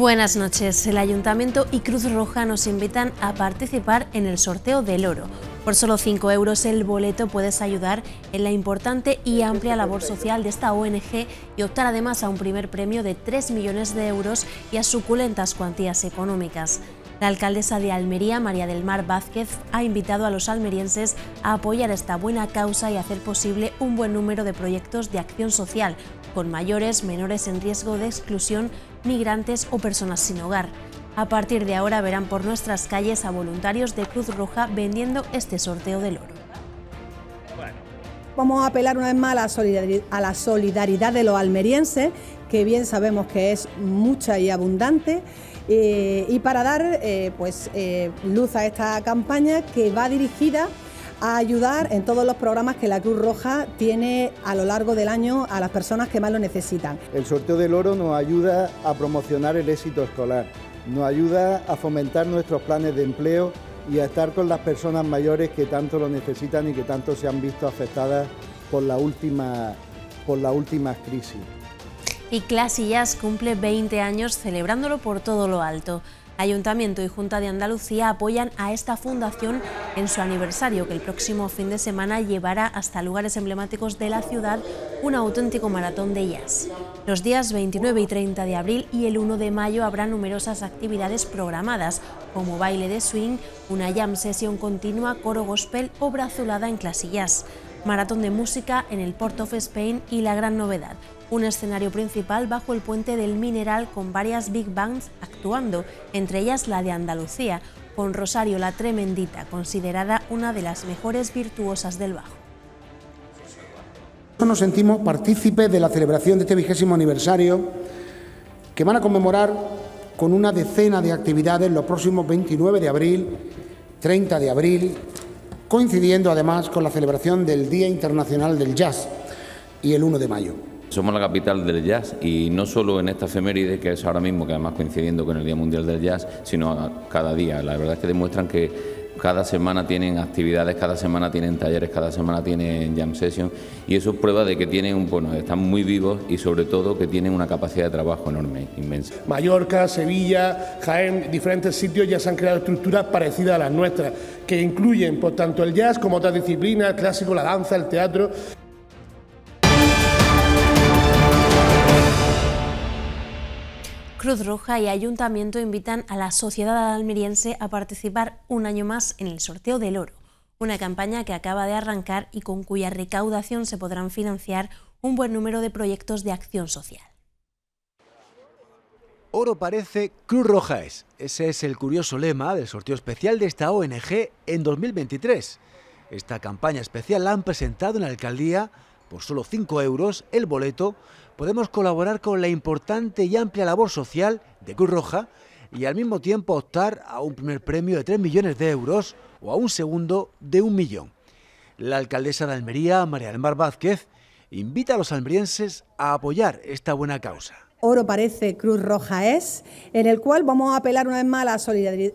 Buenas noches. El Ayuntamiento y Cruz Roja nos invitan a participar en el sorteo del oro. Por solo 5 euros el boleto puedes ayudar en la importante y amplia labor social de esta ONG y optar además a un primer premio de 3 millones de euros y a suculentas cuantías económicas. La alcaldesa de Almería, María del Mar Vázquez, ha invitado a los almerienses a apoyar esta buena causa y hacer posible un buen número de proyectos de acción social con mayores, menores en riesgo de exclusión, migrantes o personas sin hogar. A partir de ahora verán por nuestras calles a voluntarios de Cruz Roja vendiendo este sorteo del oro. Vamos a apelar una vez más a la solidaridad, a la solidaridad de los almerienses, que bien sabemos que es mucha y abundante. Eh, y para dar eh, pues, eh, luz a esta campaña que va dirigida a ayudar en todos los programas que la Cruz Roja tiene a lo largo del año a las personas que más lo necesitan. El sorteo del oro nos ayuda a promocionar el éxito escolar, nos ayuda a fomentar nuestros planes de empleo y a estar con las personas mayores que tanto lo necesitan y que tanto se han visto afectadas por la última, por las últimas crisis. Y Classy Jazz cumple 20 años celebrándolo por todo lo alto. Ayuntamiento y Junta de Andalucía apoyan a esta fundación en su aniversario, que el próximo fin de semana llevará hasta lugares emblemáticos de la ciudad un auténtico maratón de jazz. Los días 29 y 30 de abril y el 1 de mayo habrá numerosas actividades programadas, como baile de swing, una jam sesión continua, coro gospel o brazulada en clasillas, maratón de música en el Port of Spain y la gran novedad, un escenario principal bajo el puente del Mineral con varias big bands actuando, entre ellas la de Andalucía, con Rosario la Tremendita, considerada una de las mejores virtuosas del bajo. Nos sentimos partícipes de la celebración de este vigésimo aniversario que van a conmemorar con una decena de actividades los próximos 29 de abril, 30 de abril, coincidiendo además con la celebración del Día Internacional del Jazz y el 1 de mayo. Somos la capital del jazz y no solo en esta efeméride, que es ahora mismo, que además coincidiendo con el Día Mundial del Jazz, sino cada día. La verdad es que demuestran que cada semana tienen actividades, cada semana tienen talleres, cada semana tienen jam session y eso es prueba de que tienen un bueno, están muy vivos y sobre todo que tienen una capacidad de trabajo enorme, inmensa. Mallorca, Sevilla, Jaén, diferentes sitios ya se han creado estructuras parecidas a las nuestras que incluyen por pues, tanto el jazz como otras disciplinas, el clásico, la danza, el teatro. Cruz Roja y Ayuntamiento invitan a la sociedad almeriense a participar un año más en el sorteo del oro, una campaña que acaba de arrancar y con cuya recaudación se podrán financiar un buen número de proyectos de acción social. Oro parece, Cruz Roja es. Ese es el curioso lema del sorteo especial de esta ONG en 2023. Esta campaña especial la han presentado en la alcaldía por solo 5 euros el boleto podemos colaborar con la importante y amplia labor social de Cruz Roja y al mismo tiempo optar a un primer premio de 3 millones de euros o a un segundo de un millón. La alcaldesa de Almería, María del Mar Vázquez, invita a los almerienses a apoyar esta buena causa. Oro parece, Cruz Roja es, en el cual vamos a apelar una vez más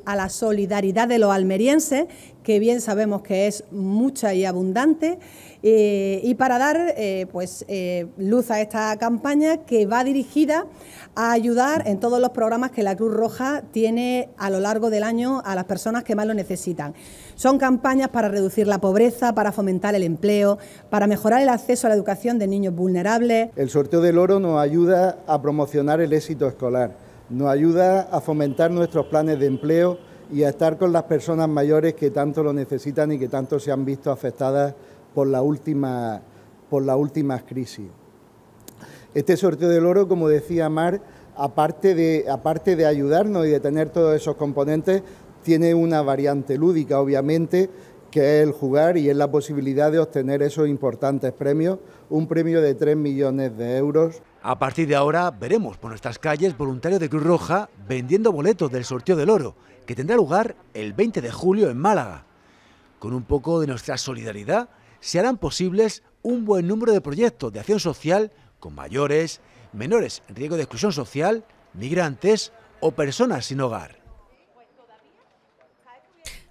a la solidaridad de los almerienses que bien sabemos que es mucha y abundante, eh, y para dar eh, pues, eh, luz a esta campaña que va dirigida a ayudar en todos los programas que la Cruz Roja tiene a lo largo del año a las personas que más lo necesitan. Son campañas para reducir la pobreza, para fomentar el empleo, para mejorar el acceso a la educación de niños vulnerables. El sorteo del oro nos ayuda a promocionar el éxito escolar, nos ayuda a fomentar nuestros planes de empleo, y a estar con las personas mayores que tanto lo necesitan y que tanto se han visto afectadas por la última, por las últimas crisis. Este sorteo del oro, como decía Mar, aparte de, aparte de ayudarnos y de tener todos esos componentes, tiene una variante lúdica, obviamente, que es el jugar y es la posibilidad de obtener esos importantes premios, un premio de 3 millones de euros. A partir de ahora veremos por nuestras calles voluntarios de Cruz Roja vendiendo boletos del sorteo del oro que tendrá lugar el 20 de julio en Málaga. Con un poco de nuestra solidaridad se harán posibles un buen número de proyectos de acción social con mayores, menores en riesgo de exclusión social, migrantes o personas sin hogar.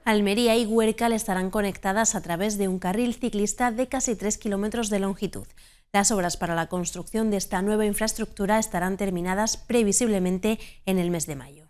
Almería y Huércal estarán conectadas a través de un carril ciclista de casi 3 kilómetros de longitud. Las obras para la construcción de esta nueva infraestructura estarán terminadas previsiblemente en el mes de mayo.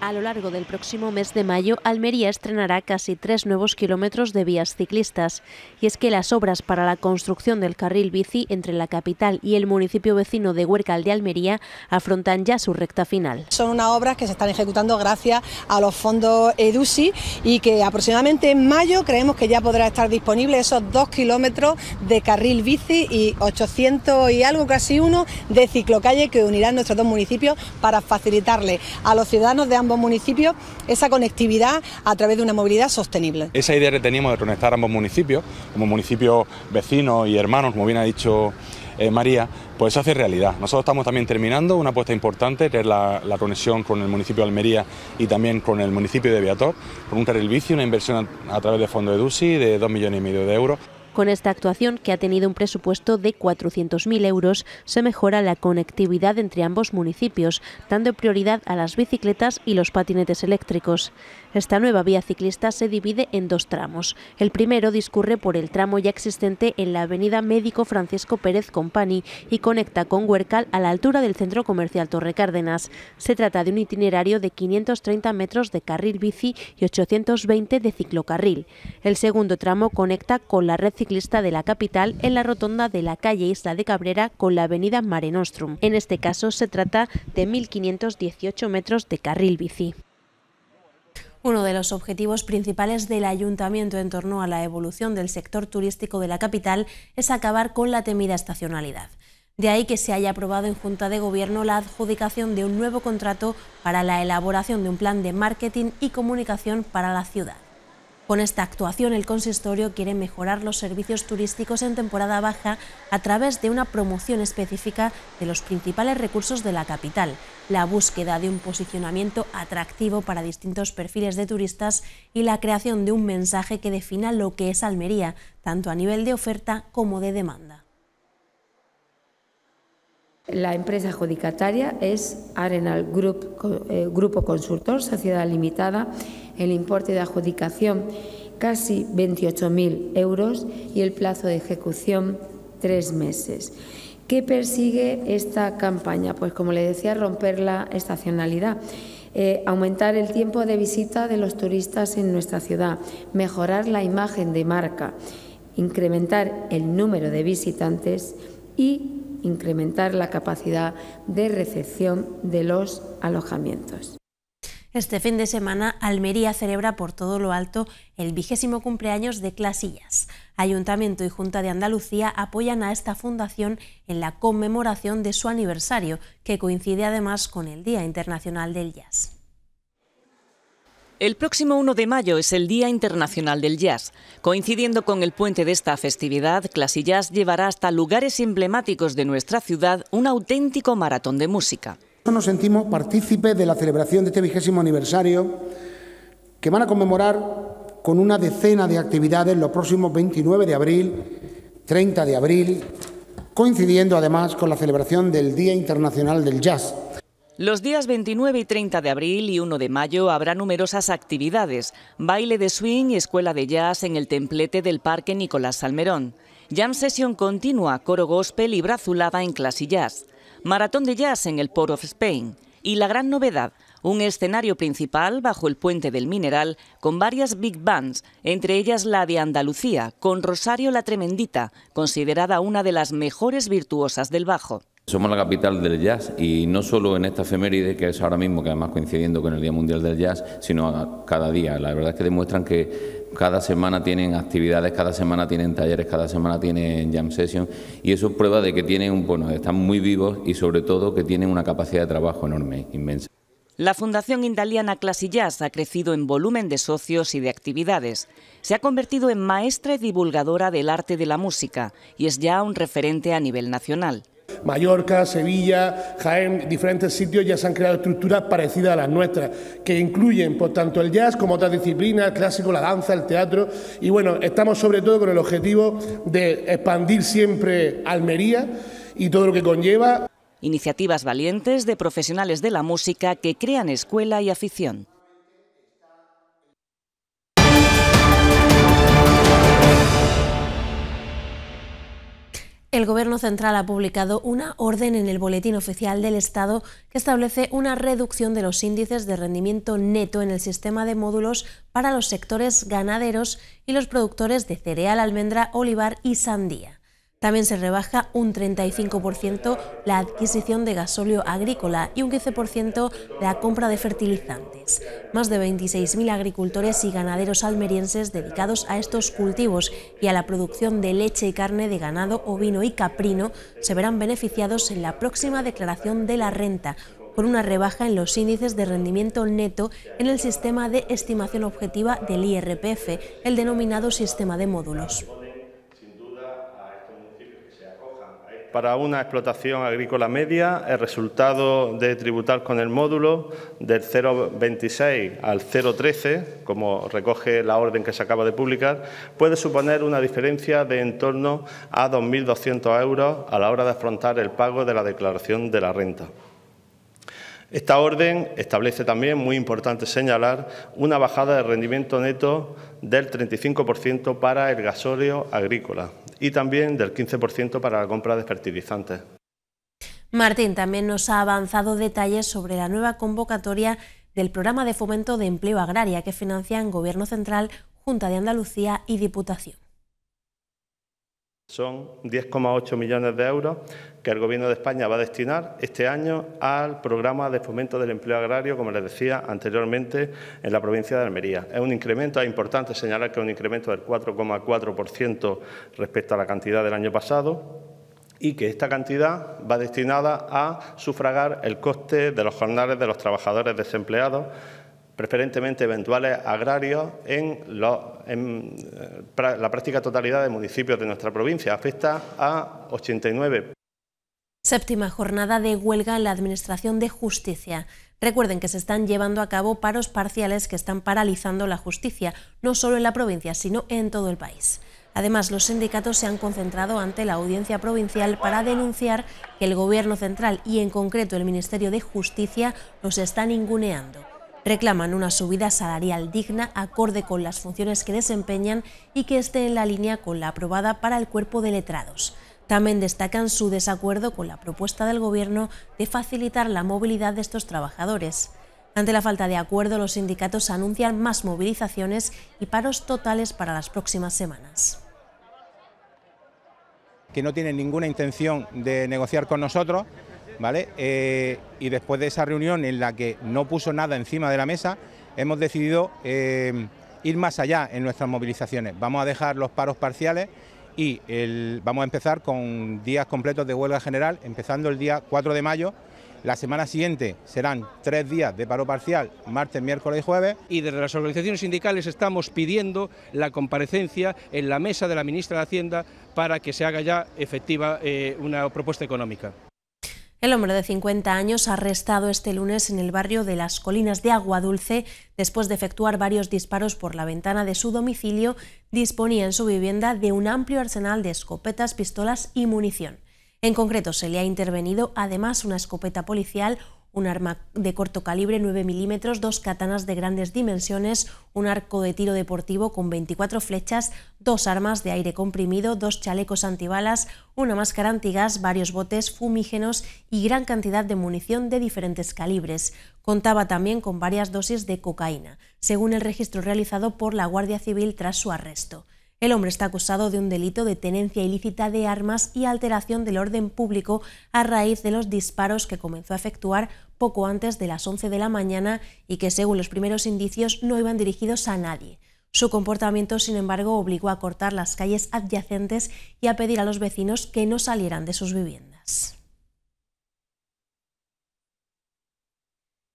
A lo largo del próximo mes de mayo, Almería estrenará casi tres nuevos kilómetros de vías ciclistas. Y es que las obras para la construcción del carril bici entre la capital y el municipio vecino de Huércal de Almería afrontan ya su recta final. Son unas obras que se están ejecutando gracias a los fondos EDUSI y que aproximadamente en mayo creemos que ya podrá estar disponible esos dos kilómetros de carril bici y 800 y algo, casi uno, de ciclocalle que unirán nuestros dos municipios para facilitarle a los ciudadanos de ambos ambos municipios esa conectividad a través de una movilidad sostenible. Esa idea que teníamos de conectar ambos municipios, como municipios vecinos y hermanos, como bien ha dicho eh, María, pues se hace realidad. Nosotros estamos también terminando una apuesta importante, que es la, conexión con el municipio de Almería y también con el municipio de Viator... con un carril bici, una inversión a, través de fondos DUSI... de 2 millones y medio de euros. Con esta actuación, que ha tenido un presupuesto de 400.000 euros, se mejora la conectividad entre ambos municipios, dando prioridad a las bicicletas y los patinetes eléctricos. Esta nueva vía ciclista se divide en dos tramos. El primero discurre por el tramo ya existente en la avenida Médico Francisco Pérez Compani y conecta con Huercal a la altura del centro comercial Torre Cárdenas. Se trata de un itinerario de 530 metros de carril bici y 820 de ciclocarril. El segundo tramo conecta con la red ciclista de la capital en la rotonda de la calle Isla de Cabrera con la avenida Mare Nostrum. En este caso se trata de 1.518 metros de carril bici. Uno de los objetivos principales del ayuntamiento en torno a la evolución del sector turístico de la capital es acabar con la temida estacionalidad. De ahí que se haya aprobado en Junta de Gobierno la adjudicación de un nuevo contrato para la elaboración de un plan de marketing y comunicación para la ciudad. Con esta actuación, el consistorio quiere mejorar los servicios turísticos en temporada baja a través de una promoción específica de los principales recursos de la capital, la búsqueda de un posicionamiento atractivo para distintos perfiles de turistas y la creación de un mensaje que defina lo que es Almería, tanto a nivel de oferta como de demanda. La empresa adjudicataria es Arenal Group, eh, Grupo Consultor, Sociedad Limitada, el importe de adjudicación casi 28.000 euros y el plazo de ejecución tres meses. ¿Qué persigue esta campaña? Pues como le decía, romper la estacionalidad. Eh, aumentar el tiempo de visita de los turistas en nuestra ciudad, mejorar la imagen de marca, incrementar el número de visitantes y incrementar la capacidad de recepción de los alojamientos. Este fin de semana, Almería celebra por todo lo alto el vigésimo cumpleaños de Clasillas. Ayuntamiento y Junta de Andalucía apoyan a esta fundación en la conmemoración de su aniversario, que coincide además con el Día Internacional del Jazz. El próximo 1 de mayo es el Día Internacional del Jazz. Coincidiendo con el puente de esta festividad, Clasillas llevará hasta lugares emblemáticos de nuestra ciudad un auténtico maratón de música. Nos sentimos partícipes de la celebración de este vigésimo aniversario que van a conmemorar con una decena de actividades los próximos 29 de abril, 30 de abril, coincidiendo además con la celebración del Día Internacional del Jazz. Los días 29 y 30 de abril y 1 de mayo habrá numerosas actividades, baile de swing y escuela de jazz en el templete del Parque Nicolás Salmerón, jam session continua, coro gospel y brazulada en clase jazz. Maratón de Jazz en el Port of Spain y la gran novedad, un escenario principal bajo el puente del Mineral con varias big bands, entre ellas la de Andalucía, con Rosario la Tremendita, considerada una de las mejores virtuosas del bajo. Somos la capital del jazz y no solo en esta efeméride, que es ahora mismo, que además coincidiendo con el Día Mundial del Jazz, sino cada día. La verdad es que demuestran que cada semana tienen actividades, cada semana tienen talleres, cada semana tienen jam sessions y eso es prueba de que tienen, un bueno, están muy vivos y sobre todo que tienen una capacidad de trabajo enorme, inmensa. La Fundación Indaliana Jazz ha crecido en volumen de socios y de actividades. Se ha convertido en maestra y divulgadora del arte de la música y es ya un referente a nivel nacional. Mallorca, Sevilla, Jaén, diferentes sitios ya se han creado estructuras parecidas a las nuestras, que incluyen por pues, tanto el jazz como otras disciplinas, el clásico, la danza, el teatro. Y bueno, estamos sobre todo con el objetivo de expandir siempre Almería y todo lo que conlleva. Iniciativas valientes de profesionales de la música que crean escuela y afición. El Gobierno Central ha publicado una orden en el Boletín Oficial del Estado que establece una reducción de los índices de rendimiento neto en el sistema de módulos para los sectores ganaderos y los productores de cereal, almendra, olivar y sandía. También se rebaja un 35% la adquisición de gasóleo agrícola y un 15% la compra de fertilizantes. Más de 26.000 agricultores y ganaderos almerienses dedicados a estos cultivos y a la producción de leche y carne de ganado ovino y caprino se verán beneficiados en la próxima declaración de la renta, con una rebaja en los índices de rendimiento neto en el sistema de estimación objetiva del IRPF, el denominado sistema de módulos. para una explotación agrícola media, el resultado de tributar con el módulo del 0,26 al 0,13, como recoge la orden que se acaba de publicar, puede suponer una diferencia de en torno a 2.200 euros a la hora de afrontar el pago de la declaración de la renta. Esta orden establece también, muy importante señalar, una bajada de rendimiento neto del 35% para el gasóleo agrícola y también del 15% para la compra de fertilizantes. Martín también nos ha avanzado detalles sobre la nueva convocatoria del programa de fomento de empleo agraria que financian Gobierno Central, Junta de Andalucía y Diputación. Son 10,8 millones de euros que el Gobierno de España va a destinar este año al programa de fomento del empleo agrario, como les decía anteriormente, en la provincia de Almería. Es un incremento, es importante señalar que es un incremento del 4,4% respecto a la cantidad del año pasado y que esta cantidad va destinada a sufragar el coste de los jornales de los trabajadores desempleados preferentemente eventuales agrarios, en, eh, la práctica totalidad de municipios de nuestra provincia. Afecta a 89 Séptima jornada de huelga en la Administración de Justicia. Recuerden que se están llevando a cabo paros parciales que están paralizando la justicia, no solo en la provincia, sino en todo el país. Además, los sindicatos se han concentrado ante la audiencia provincial para denunciar que el Gobierno central y en concreto el Ministerio de Justicia los está inguneando. Reclaman una subida salarial digna acorde con las funciones que desempeñan y que esté en la línea con la aprobada para el cuerpo de letrados. También destacan su desacuerdo con la propuesta del Gobierno de facilitar la movilidad de estos trabajadores. Ante la falta de acuerdo, los sindicatos anuncian más movilizaciones y paros totales para las próximas semanas que no tienen ninguna intención de negociar con nosotros, ¿vale? Eh, y después de esa reunión en la que no puso nada encima de la mesa, hemos decidido eh, ir más allá en nuestras movilizaciones. Vamos a dejar los paros parciales y vamos a empezar con días completos de huelga general, empezando el día 4 de mayo. La semana siguiente serán tres días de paro parcial, martes, miércoles y jueves. Y desde las organizaciones sindicales estamos pidiendo la comparecencia en la mesa de la ministra de Hacienda para que se haga ya efectiva eh, una propuesta económica. El hombre de 50 años arrestado este lunes en el barrio de las Colinas de Agua Dulce después de efectuar varios disparos por la ventana de su domicilio disponía en su vivienda de un amplio arsenal de escopetas, pistolas y munición. En concreto se le ha intervenido además una escopeta policial, un arma de corto calibre 9 milímetros, dos katanas de grandes dimensiones, un arco de tiro deportivo con 24 flechas, dos armas de aire comprimido, dos chalecos antibalas, una máscara antigas, varios botes fumígenos y gran cantidad de munición de diferentes calibres. Contaba también con varias dosis de cocaína, según el registro realizado por la Guardia Civil tras su arresto. El hombre está acusado de un delito de tenencia ilícita de armas y alteración del orden público a raíz de los disparos que comenzó a efectuar poco antes de las 11 de la mañana y que, según los primeros indicios, no iban dirigidos a nadie. Su comportamiento, sin embargo, obligó a cortar las calles adyacentes y a pedir a los vecinos que no salieran de sus viviendas.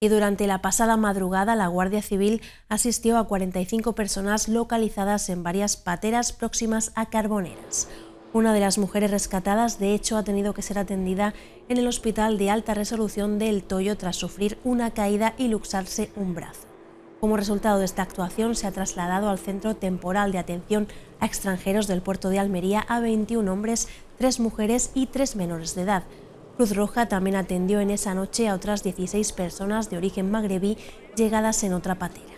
y durante la pasada madrugada la Guardia Civil asistió a 45 personas localizadas en varias pateras próximas a Carboneras. Una de las mujeres rescatadas, de hecho, ha tenido que ser atendida en el hospital de alta resolución El Toyo tras sufrir una caída y luxarse un brazo. Como resultado de esta actuación, se ha trasladado al Centro Temporal de Atención a Extranjeros del Puerto de Almería a 21 hombres, 3 mujeres y 3 menores de edad. Cruz Roja también atendió en esa noche a otras 16 personas de origen magrebí llegadas en otra patera.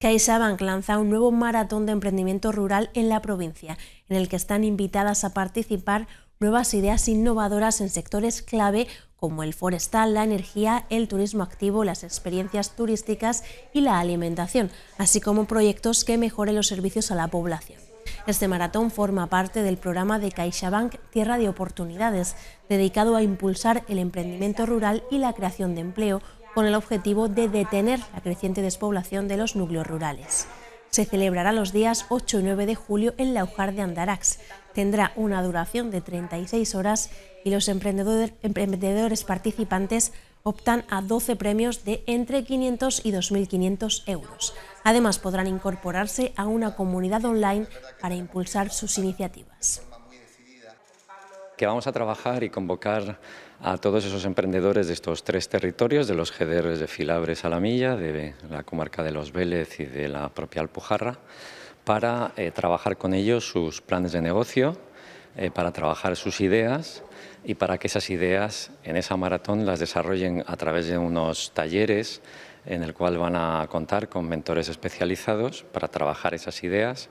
CaixaBank lanza un nuevo maratón de emprendimiento rural en la provincia, en el que están invitadas a participar nuevas ideas innovadoras en sectores clave como el forestal, la energía, el turismo activo, las experiencias turísticas y la alimentación, así como proyectos que mejoren los servicios a la población. Este maratón forma parte del programa de CaixaBank Tierra de Oportunidades, dedicado a impulsar el emprendimiento rural y la creación de empleo con el objetivo de detener la creciente despoblación de los núcleos rurales. Se celebrará los días 8 y 9 de julio en Laujar de Andarax. Tendrá una duración de 36 horas y los emprendedores participantes optan a 12 premios de entre 500 y 2.500 euros. Además, podrán incorporarse a una comunidad online para impulsar sus iniciativas. Que vamos a trabajar y convocar a todos esos emprendedores de estos tres territorios, de los GDRs de Filabres a la Milla, de la comarca de Los Vélez y de la propia Alpujarra, para eh, trabajar con ellos sus planes de negocio, eh, para trabajar sus ideas y para que esas ideas en esa maratón las desarrollen a través de unos talleres en el cual van a contar con mentores especializados para trabajar esas ideas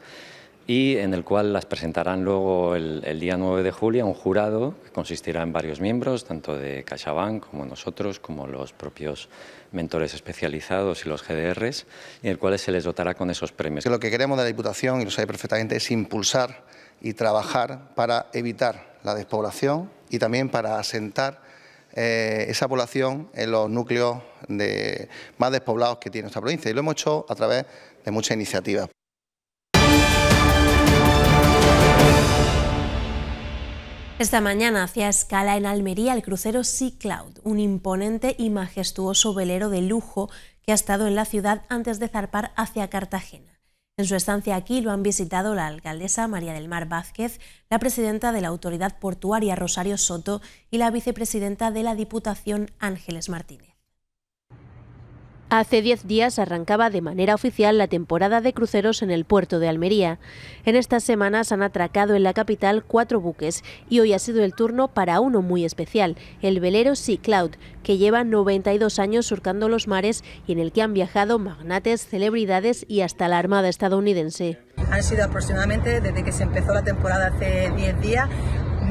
y en el cual las presentarán luego el, día 9 de julio a un jurado que consistirá en varios miembros, tanto de CaixaBank como nosotros, como los propios mentores especializados y los GDRs, en el cual se les dotará con esos premios. Lo que queremos de la Diputación, y lo sabe perfectamente, es impulsar y trabajar para evitar la despoblación y también para asentar eh, esa población en los núcleos de, más despoblados que tiene nuestra provincia. Y lo hemos hecho a través de muchas iniciativas. Esta mañana hacía escala en Almería el crucero Sea Cloud, un imponente y majestuoso velero de lujo que ha estado en la ciudad antes de zarpar hacia Cartagena. En su estancia aquí lo han visitado la alcaldesa María del Mar Vázquez, la presidenta de la Autoridad Portuaria Rosario Soto y la vicepresidenta de la Diputación Ángeles Martínez. Hace 10 días arrancaba de manera oficial la temporada de cruceros en el puerto de Almería. En estas semanas han atracado en la capital cuatro buques y hoy ha sido el turno para uno muy especial, el velero Sea Cloud, que lleva 92 años surcando los mares y en el que han viajado magnates, celebridades y hasta la Armada estadounidense. Han sido aproximadamente, desde que se empezó la temporada hace 10 días,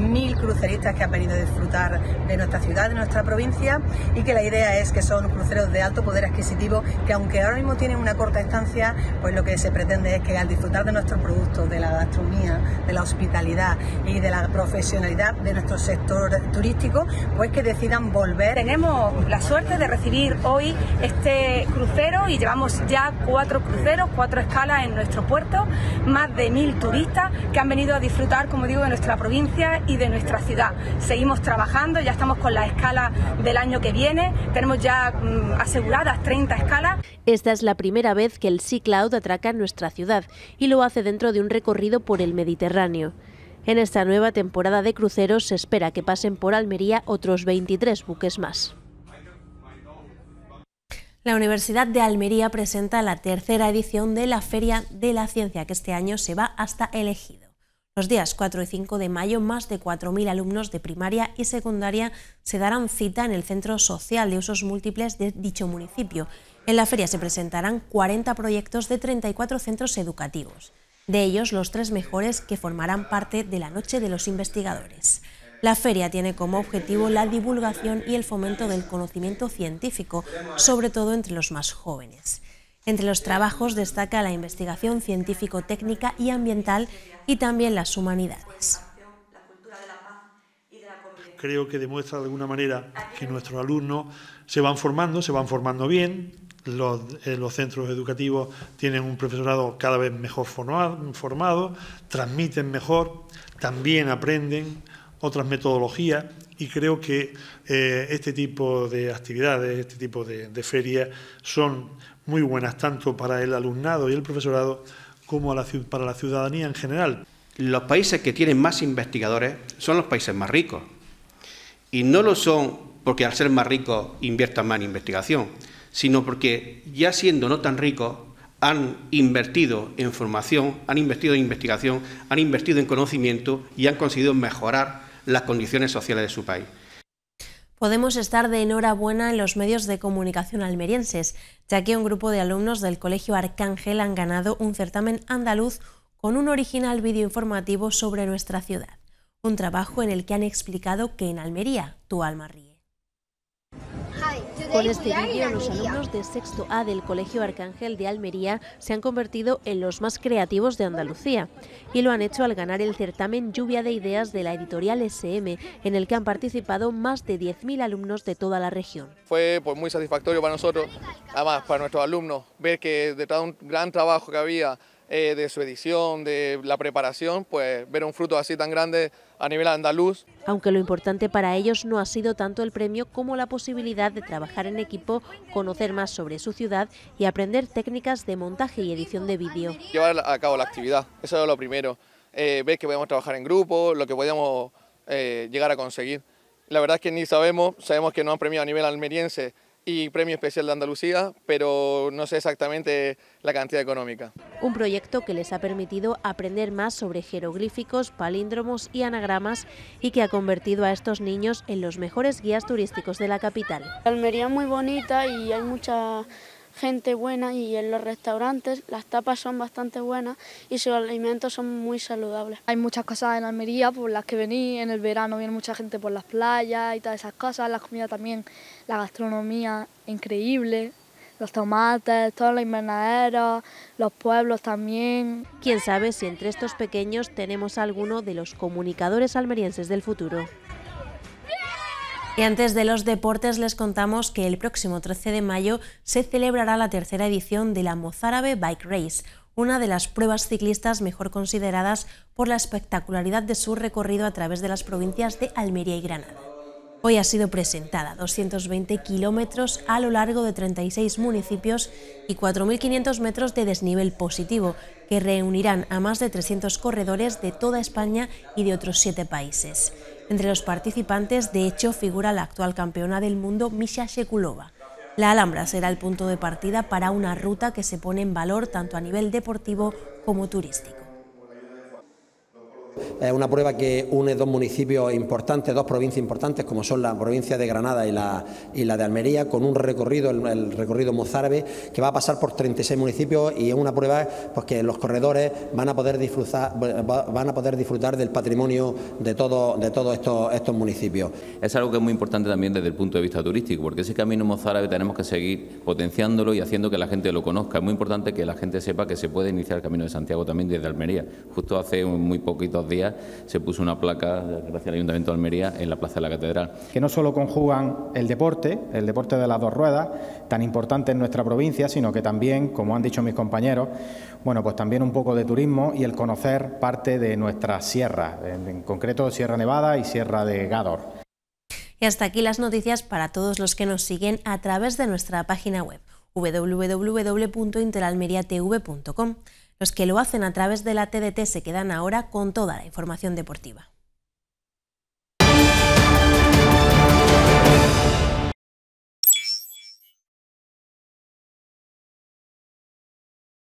mil cruceristas que han venido a disfrutar de nuestra ciudad, de nuestra provincia y que la idea es que son cruceros de alto poder adquisitivo que aunque ahora mismo tienen una corta estancia, pues lo que se pretende es que al disfrutar de nuestros productos, de la gastronomía, de la hospitalidad y de la profesionalidad de nuestro sector turístico, pues que decidan volver. Tenemos la suerte de recibir hoy este crucero y llevamos ya cuatro cruceros, cuatro escalas en nuestro puerto, más de mil turistas que han venido a disfrutar, como digo, de nuestra provincia de nuestra ciudad. Seguimos trabajando, ya estamos con la escala del año que viene, tenemos ya mm, aseguradas 30 escalas. Esta es la primera vez que el Sea Cloud atraca en nuestra ciudad y lo hace dentro de un recorrido por el Mediterráneo. En esta nueva temporada de cruceros se espera que pasen por Almería otros 23 buques más. La Universidad de Almería presenta la tercera edición de la Feria de la Ciencia, que este año se va hasta elegido. Los días 4 y 5 de mayo, más de 4.000 alumnos de primaria y secundaria se darán cita en el Centro Social de Usos Múltiples de dicho municipio. En la feria se presentarán 40 proyectos de 34 centros educativos, de ellos los tres mejores que formarán parte de la Noche de los Investigadores. La feria tiene como objetivo la divulgación y el fomento del conocimiento científico, sobre todo entre los más jóvenes. Entre los trabajos destaca la investigación científico-técnica y ambiental y también las humanidades. Creo que demuestra de alguna manera que nuestros alumnos se van formando, se van formando bien, los, eh, centros educativos tienen un profesorado cada vez mejor formado, transmiten mejor, también aprenden otras metodologías y creo que eh, este tipo de actividades, este tipo de, ferias son muy buenas tanto para el alumnado y el profesorado como para la ciudadanía en general. Los países que tienen más investigadores son los países más ricos y no lo son porque al ser más ricos inviertan más en investigación, sino porque ya siendo no tan ricos han invertido en formación, han invertido en investigación, han invertido en conocimiento y han conseguido mejorar las condiciones sociales de su país. Podemos estar de enhorabuena en los medios de comunicación almerienses, ya que un grupo de alumnos del Colegio Arcángel han ganado un certamen andaluz con un original vídeo informativo sobre nuestra ciudad, un trabajo en el que han explicado que en Almería tu alma ríe. Con este vídeo, los alumnos de sexto A del Colegio Arcángel de Almería se han convertido en los más creativos de Andalucía y lo han hecho al ganar el certamen Lluvia de Ideas de la editorial SM, en el que han participado más de 10.000 alumnos de toda la región. Fue pues, muy satisfactorio para nosotros, además para nuestros alumnos, ver que detrás de un gran trabajo que había eh, de su edición, de la preparación, pues ver un fruto así tan grande a nivel andaluz. Aunque lo importante para ellos no ha sido tanto el premio como la posibilidad de trabajar en equipo, conocer más sobre su ciudad y aprender técnicas de montaje y edición de vídeo. Llevar a cabo la actividad, eso es lo primero. Eh, ver que podemos trabajar en grupo, lo que podíamos eh, llegar a conseguir. La verdad es que ni sabemos, sabemos que no han premiado a nivel almeriense y Premio Especial de Andalucía, pero no sé exactamente la cantidad económica. Un proyecto que les ha permitido aprender más sobre jeroglíficos, palíndromos y anagramas y que ha convertido a estos niños en los mejores guías turísticos de la capital. Almería es muy bonita y hay mucha gente buena y en los restaurantes las tapas son bastante buenas y sus alimentos son muy saludables. Hay muchas cosas en Almería por las que venís, en el verano viene mucha gente por las playas y todas esas cosas, la comida también, la gastronomía increíble, los tomates, todos los invernaderos, los pueblos también. Quién sabe si entre estos pequeños tenemos alguno de los comunicadores almerienses del futuro. Y antes de los deportes les contamos que el próximo 13 de mayo se celebrará la tercera edición de la Mozárabe Bike Race, una de las pruebas ciclistas mejor consideradas por la espectacularidad de su recorrido a través de las provincias de Almería y Granada. Hoy ha sido presentada 220 kilómetros a lo largo de 36 municipios y 4.500 metros de desnivel positivo, que reunirán a más de 300 corredores de toda España y de otros siete países. Entre los participantes, de hecho, figura la actual campeona del mundo, Misha Shekulova. La Alhambra será el punto de partida para una ruta que se pone en valor tanto a nivel deportivo como turístico. Es una prueba que une dos municipios importantes, dos provincias importantes, como son la provincia de Granada y la, la de Almería, con un recorrido, el, recorrido mozárabe, que va a pasar por 36 municipios y es una prueba pues, que los corredores van a poder disfrutar, van a poder disfrutar del patrimonio de, todo, de todos estos, estos municipios. Es algo que es muy importante también desde el punto de vista turístico, porque ese camino mozárabe tenemos que seguir potenciándolo y haciendo que la gente lo conozca. Es muy importante que la gente sepa que se puede iniciar el Camino de Santiago también desde Almería. Justo hace muy poquito días se puso una placa, gracias al Ayuntamiento de Almería, en la Plaza de la Catedral. Que no solo conjugan el deporte, el deporte de las dos ruedas, tan importante en nuestra provincia, sino que también, como han dicho mis compañeros, bueno, pues también un poco de turismo y el conocer parte de nuestra sierra en, en concreto Sierra Nevada y Sierra de Gador. Y hasta aquí las noticias para todos los que nos siguen a través de nuestra página web www.interalmeriatv.com. Los que lo hacen a través de la TDT se quedan ahora con toda la información deportiva.